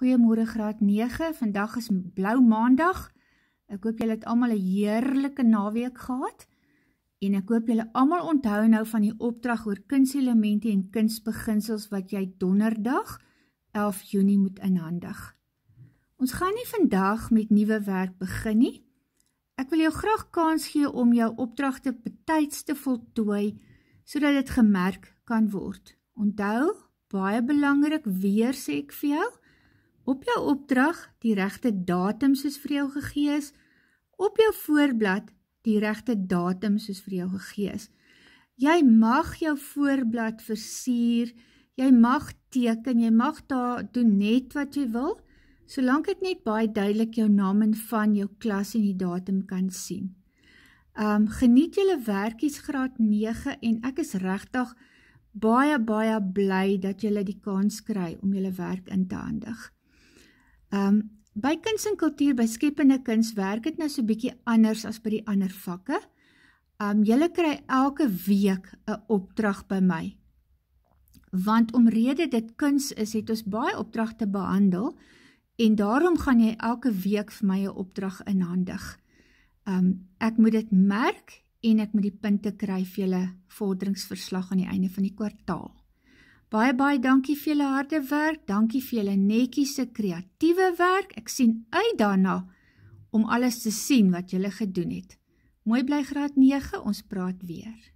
Goeiemôre Graad 9. Vandag is Blou Maandag. Ek hoop julle het almal 'n heerlike naweek gehad en ek hoop julle almal onthou nou van die opdrag oor kunselemente en kunsbeginsels wat jy Donderdag 11 Junie moet inhandig. Ons gaan nie vandag met nuwe werk begin nie. Ek wil jou graag kans gee om jou opdragte betyds te voltooi sodat dit gemerk kan word. Onthou, baie belangrik weer sê ek vir jou, op jou opdrag die regte datum soos vir jou gegee is op jou voorblad die regte datum soos vir jou gegee is jy mag jou voorblad versier jy mag teken jy mag daar doen net wat jy wil solank dit net baie duidelik jou naam en van jou klas en die datum kan sien um geniet julle werkies graad 9 en ek is regtig Baie baie bly dat jy die kans kry om jou werk in te handig. Ehm um, by kuns en kultuur by skepende kuns werk dit nou so bietjie anders as by die ander vakke. Ehm um, julle kry elke week 'n opdrag by my. Want omrede dit kuns is, het ons baie opdragte behandel en daarom gaan jy elke week vir my 'n opdrag inhandig. Ehm um, ek moet dit merk en ek moet die punte kry vir julle vorderingsverslag aan die einde van die kwartaal. Baie baie dankie vir julle harde werk, dankie vir julle netjies se kreatiewe werk. Ek sien uit daarna om alles te sien wat julle gedoen het. Mooi bly graad 9, ons praat weer.